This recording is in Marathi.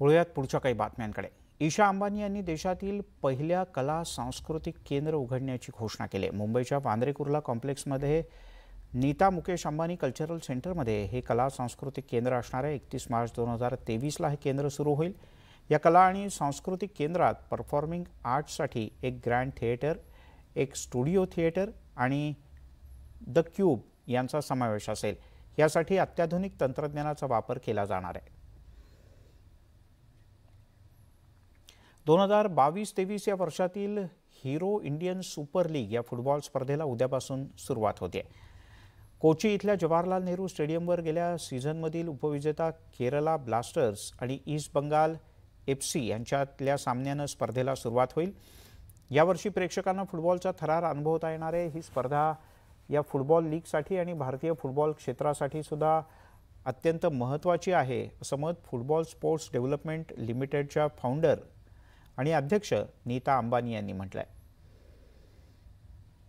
वळूयात पुढच्या काही बातम्यांकडे ईशा अंबानी यांनी देशातील पहिल्या कला सांस्कृतिक केंद्र उघडण्याची घोषणा केली मुंबईच्या वांद्रे कुर्ला कॉम्प्लेक्समध्ये नीता मुकेश अंबानी कल्चरल सेंटरमध्ये हे कला सांस्कृतिक केंद्र असणार आहे एकतीस मार्च दोन हजार तेवीसला हे केंद्र सुरू होईल या कला आणि सांस्कृतिक केंद्रात परफॉर्मिंग आर्टसाठी एक ग्रँड थिएटर एक स्टुडिओ थिएटर आणि द क्यूब यांचा समावेश असेल यासाठी अत्याधुनिक तंत्रज्ञानाचा वापर केला जाणार आहे दोन हजार बावीस तेवीस या वर्षातील हिरो इंडियन सुपर लीग या फुटबॉल स्पर्धेला उद्यापासून सुरुवात होते कोची इथल्या जवाहरलाल नेहरू स्टेडियमवर गेल्या सीझनमधील उपविजेता केरला ब्लास्टर्स आणि ईस्ट बंगाल एफ सी यांच्यातल्या सामन्यानं स्पर्धेला सुरुवात होईल यावर्षी प्रेक्षकांना फुटबॉलचा थरार अनुभवता येणारे ही स्पर्धा या फुटबॉल लीगसाठी आणि भारतीय फुटबॉल क्षेत्रासाठी सुद्धा अत्यंत महत्त्वाची आहे असं मत फुटबॉल स्पोर्ट्स डेव्हलपमेंट लिमिटेडच्या फाउंडर आणि अध्यक्ष नीता अंबानी यांनी म्हटलं आहे